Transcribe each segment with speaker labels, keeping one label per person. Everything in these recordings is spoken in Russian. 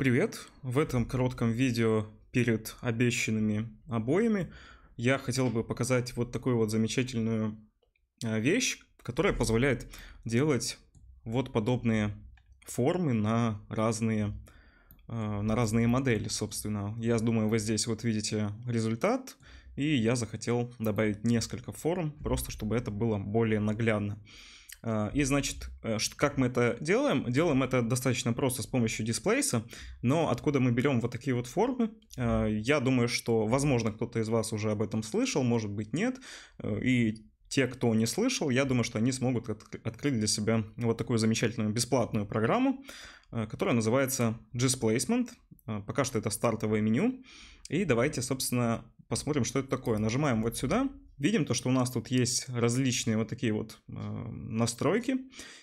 Speaker 1: Привет! В этом коротком видео перед обещанными обоями я хотел бы показать вот такую вот замечательную а, вещь, которая позволяет делать вот подобные формы на разные, а, на разные модели, собственно. Я думаю, вы здесь вот видите результат, и я захотел добавить несколько форм, просто чтобы это было более наглядно. А, и, значит, э, как мы это делаем? Делаем это достаточно просто с помощью дисплейса, но откуда мы берем вот такие вот формы? А, я думаю, что, возможно, кто-то из вас уже об этом слышал, может быть, нет. Э, и те, кто не слышал, я думаю, что они смогут открыть для себя вот такую замечательную бесплатную программу, э, которая называется Displacement. Пока что это стартовое меню. И давайте, собственно, посмотрим, что это такое. Нажимаем вот сюда, видим то, что у нас тут есть различные вот такие вот э, настройки.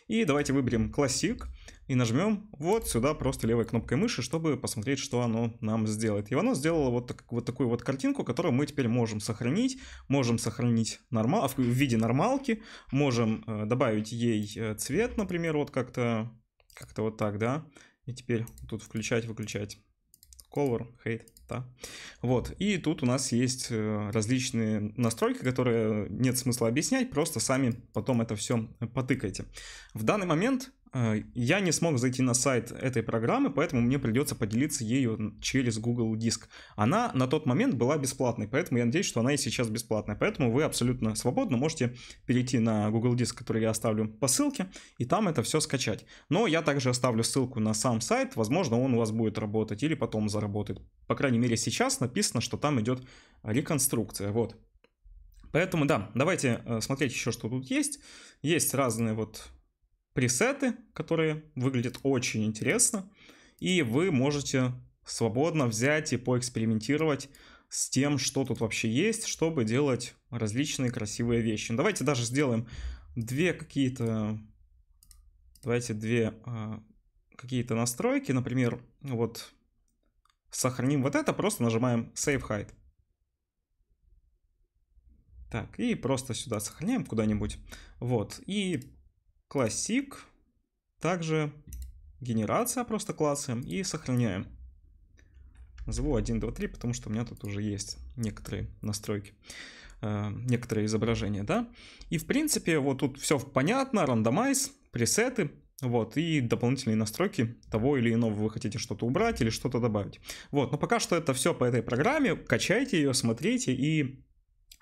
Speaker 1: И давайте выберем Classic и нажмем вот сюда просто левой кнопкой мыши, чтобы посмотреть, что оно нам сделает. И оно сделало вот, так, вот такую вот картинку, которую мы теперь можем сохранить. Можем сохранить нормал, а в виде нормалки, можем э, добавить ей э, цвет, например, вот как-то как, -то, как -то вот так, да. И теперь тут включать, выключать. Cover, Hate, да. Вот, и тут у нас есть э, различные настройки, которые нет смысла объяснять, просто сами потом это все потыкайте. В данный момент Э, я не смог зайти на сайт этой программы, поэтому мне придется поделиться ею через Google Диск. Она на тот момент была бесплатной, поэтому я надеюсь, что она и сейчас бесплатная. Поэтому вы абсолютно свободно можете перейти на Google Диск, который я оставлю по ссылке, и там это все скачать. Но я также оставлю ссылку на сам сайт, возможно, он у вас будет работать или потом заработает. По крайней мере, сейчас написано, что там идет реконструкция. Вот. Поэтому да, давайте э, смотреть еще, что тут есть. Есть разные вот пресеты, которые выглядят очень интересно, и вы можете свободно взять и поэкспериментировать с тем, что тут вообще есть, чтобы делать различные красивые вещи. Ну, давайте даже сделаем две какие-то... Давайте две а, какие-то настройки, например, вот сохраним вот это, просто нажимаем Save Hide. Так, и просто сюда сохраняем куда-нибудь. Вот, и Классик, также генерация просто класса и сохраняем. Назову 1, 2, 3, потому что у меня тут уже есть некоторые настройки, э, некоторые изображения, да. И в принципе вот тут все понятно, рандомайз, пресеты, вот, и дополнительные настройки того или иного вы хотите что-то убрать или что-то добавить. Вот, но пока что это все по этой программе, качайте ее, смотрите и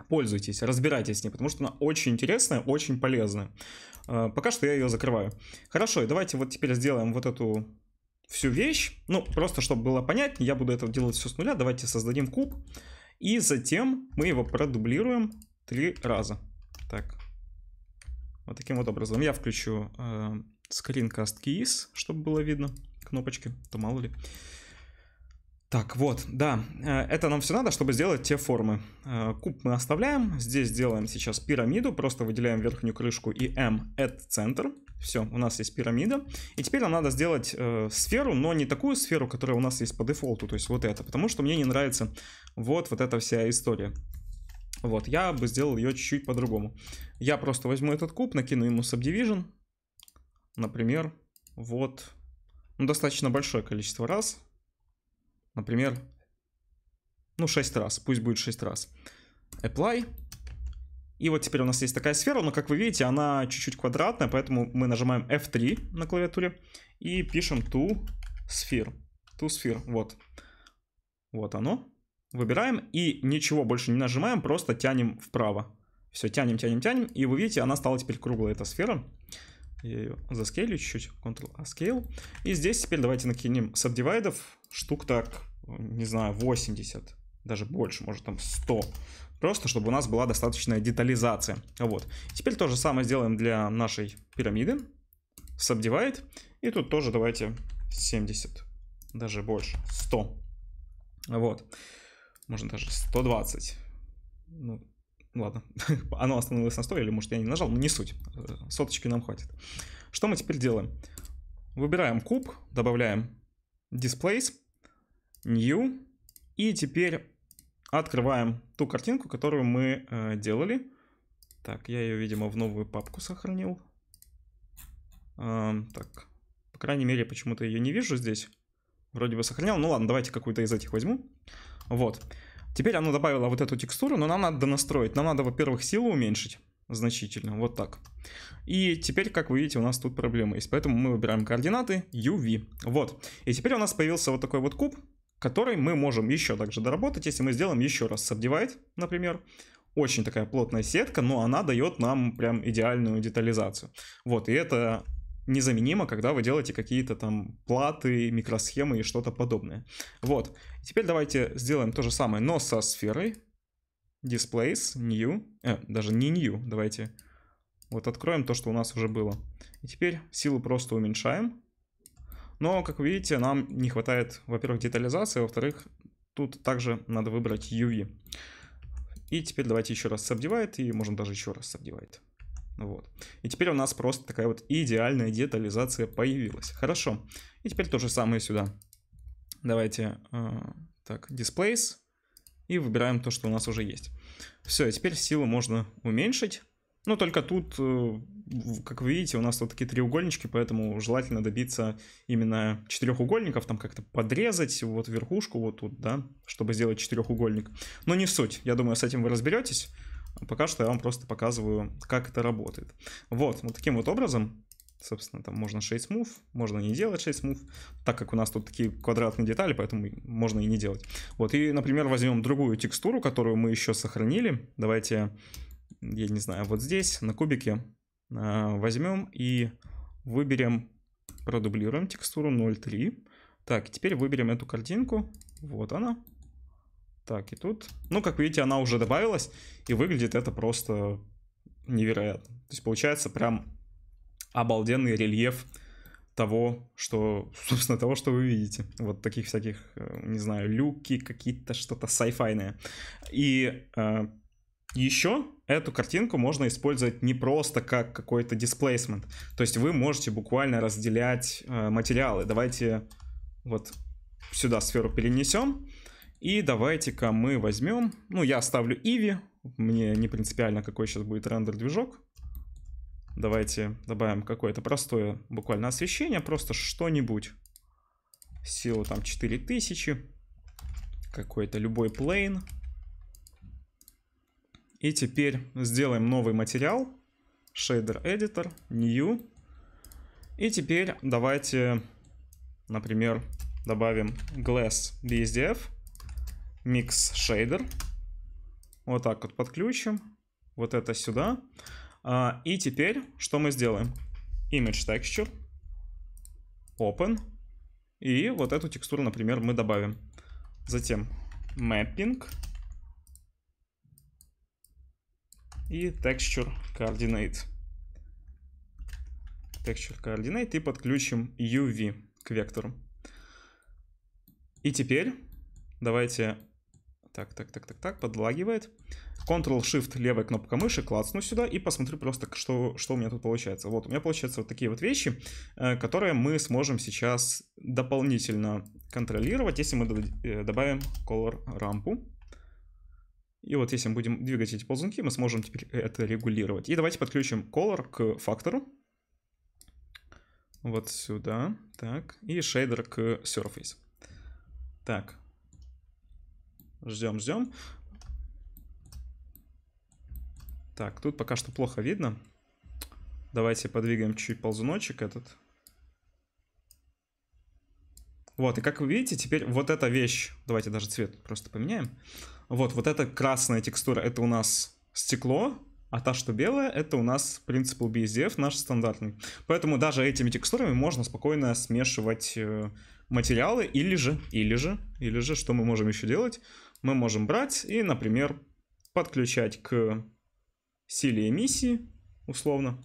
Speaker 1: пользуйтесь, разбирайтесь с ней, потому что она очень интересная, очень полезная. А, пока что я ее закрываю. Хорошо, и давайте вот теперь сделаем вот эту всю вещь. Ну, просто чтобы было понятнее, я буду это делать все с нуля. Давайте создадим куб. И затем мы его продублируем три раза. Так. Вот таким вот образом. Я включу э, screencast keys, чтобы было видно кнопочки, то мало ли. Так, вот, да, э, это нам все надо, чтобы сделать те формы. Э, куб мы оставляем, здесь делаем сейчас пирамиду, просто выделяем верхнюю крышку и M — это центр. Все, у нас есть пирамида. И теперь нам надо сделать э, сферу, но не такую сферу, которая у нас есть по дефолту, то есть вот это, потому что мне не нравится вот, вот эта вся история. Вот, я бы сделал ее чуть-чуть по-другому. Я просто возьму этот куб, накину ему Subdivision, например, вот, ну, достаточно большое количество раз — Например, ну 6 раз, пусть будет 6 раз. Apply. И вот теперь у нас есть такая сфера, но, как вы видите, она чуть-чуть квадратная, поэтому мы нажимаем F3 на клавиатуре и пишем to sphere. To sphere, вот. Вот оно. Выбираем и ничего больше не нажимаем, просто тянем вправо. Все, тянем, тянем, тянем. И вы видите, она стала теперь круглая эта сфера. Я ее заскейлю чуть-чуть. Ctrl-A scale. И здесь теперь давайте накинем сабдивайдов штук так, не знаю, 80, даже больше, может там 100. Просто чтобы у нас была достаточная детализация. Вот. Теперь то же самое сделаем для нашей пирамиды. Subdivide. И тут тоже давайте 70, даже больше, 100. Вот. Можно даже 120. Ну, ладно. Оно остановилось на 100, или может я не нажал, но не суть. Соточки нам хватит. Что мы теперь делаем? Выбираем куб, добавляем displays new. И теперь открываем ту картинку, которую мы э, делали. Так, я ее, видимо, в новую папку сохранил. Эм, так, по крайней мере, почему-то ее не вижу здесь. Вроде бы сохранял. Ну ладно, давайте какую-то из этих возьму. Вот. Теперь она добавила вот эту текстуру, но нам надо донастроить. Нам надо, во-первых, силу уменьшить значительно, вот так. И теперь, как вы видите, у нас тут проблема есть. Поэтому мы выбираем координаты UV. Вот. И теперь у нас появился вот такой вот куб, который мы можем еще также доработать, если мы сделаем еще раз subdivide, например. Очень такая плотная сетка, но она дает нам прям идеальную детализацию. Вот, и это незаменимо, когда вы делаете какие-то там платы, микросхемы и что-то подобное. Вот, теперь давайте сделаем то же самое, но со сферой. Displace new, э, даже не new, давайте вот откроем то, что у нас уже было. И теперь силу просто уменьшаем, но, как вы видите, нам не хватает, во-первых, детализации, во-вторых, тут также надо выбрать UV. И теперь давайте еще раз subdivide, и можем даже еще раз subdivide. Вот. И теперь у нас просто такая вот идеальная детализация появилась. Хорошо. И теперь то же самое сюда. Давайте, э, так, Displace И выбираем то, что у нас уже есть. Все, и теперь силу можно уменьшить. Ну, только тут, э, как вы видите, у нас вот такие треугольнички, поэтому желательно добиться именно четырехугольников, там как-то подрезать вот верхушку вот тут, да, чтобы сделать четырехугольник. Но не суть, я думаю, с этим вы разберетесь. Пока что я вам просто показываю, как это работает. Вот, вот таким вот образом, собственно, там можно shade smooth, можно не делать shade smooth, так как у нас тут такие квадратные детали, поэтому можно и не делать. Вот, и, например, возьмем другую текстуру, которую мы еще сохранили. Давайте я не знаю, вот здесь на кубике а, возьмем и выберем, продублируем текстуру 0.3. Так, теперь выберем эту картинку. Вот она. Так, и тут. Ну, как видите, она уже добавилась. И выглядит это просто невероятно. То есть получается прям обалденный рельеф того, что, собственно, того, что вы видите. Вот таких всяких, э, не знаю, люки какие-то, что-то сайфайное. И э, еще эту картинку можно использовать не просто как какой-то displacement. То есть вы можете буквально разделять э, материалы. Давайте вот сюда сферу перенесем. И давайте-ка мы возьмем... Ну, я ставлю Иви. Мне не принципиально, какой сейчас будет рендер-движок. Давайте добавим какое-то простое буквально освещение. Просто что-нибудь. Силу там 4000. Какой-то любой плейн. И теперь сделаем новый материал. Shader Editor, New. И теперь давайте, например, добавим Glass BSDF, Mix Shader. Вот так вот подключим. Вот это сюда. А, и теперь что мы сделаем? Image Texture, Open. И вот эту текстуру, например, мы добавим. Затем Mapping. и texture coordinate. Texture coordinate и подключим UV к вектору. И теперь давайте... Так, так, так, так, так, подлагивает. Ctrl-Shift, левая кнопка мыши, клацну сюда и посмотрю просто, что, что у меня тут получается. Вот, у меня получаются вот такие вот вещи, э, которые мы сможем сейчас дополнительно контролировать, если мы э, добавим color рампу. И вот если мы будем двигать эти ползунки, мы сможем теперь это регулировать. И давайте подключим color к фактору. Вот сюда, так, и шейдер к surface. Так, ждем, ждем. Так, тут пока что плохо видно. Давайте подвигаем чуть ползуночек этот. Вот, и как вы видите, теперь вот эта вещь, давайте даже цвет просто поменяем. Вот, вот эта красная текстура, это у нас стекло, а та, что белая, это у нас принцип BSDF, наш стандартный. Поэтому даже этими текстурами можно спокойно смешивать э, материалы, или же, или же, или же, что мы можем еще делать? Мы можем брать и, например, подключать к силе эмиссии, условно,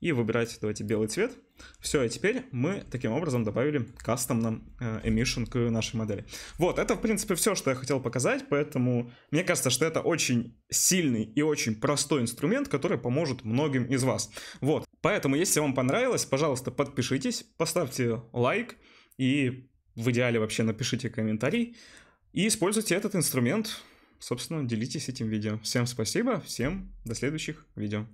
Speaker 1: и выбирать, давайте, белый цвет. Все, и теперь мы таким образом добавили кастомном э, emission к нашей модели. Вот, это, в принципе, все, что я хотел показать, поэтому мне кажется, что это очень сильный и очень простой инструмент, который поможет многим из вас. Вот, поэтому, если вам понравилось, пожалуйста, подпишитесь, поставьте лайк и в идеале вообще напишите комментарий и используйте этот инструмент. Собственно, делитесь этим видео. Всем спасибо, всем до следующих видео.